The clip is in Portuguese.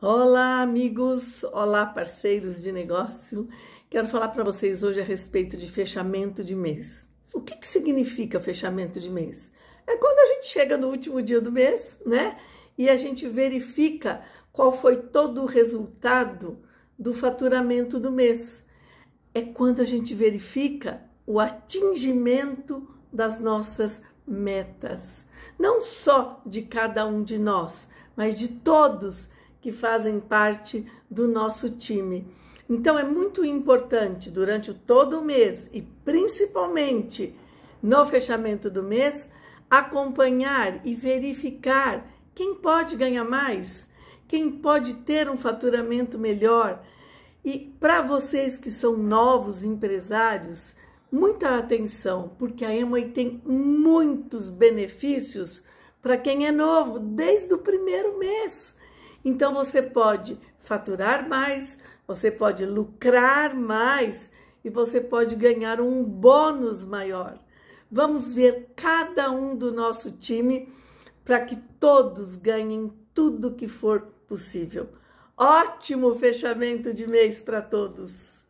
Olá, amigos! Olá, parceiros de negócio! Quero falar para vocês hoje a respeito de fechamento de mês. O que, que significa fechamento de mês? É quando a gente chega no último dia do mês, né? E a gente verifica qual foi todo o resultado do faturamento do mês. É quando a gente verifica o atingimento das nossas metas, não só de cada um de nós, mas de todos que fazem parte do nosso time. Então é muito importante durante todo o mês e principalmente no fechamento do mês acompanhar e verificar quem pode ganhar mais, quem pode ter um faturamento melhor. E para vocês que são novos empresários, muita atenção, porque a Emoi tem muitos benefícios para quem é novo desde o primeiro mês. Então você pode faturar mais, você pode lucrar mais e você pode ganhar um bônus maior. Vamos ver cada um do nosso time para que todos ganhem tudo que for possível. Ótimo fechamento de mês para todos!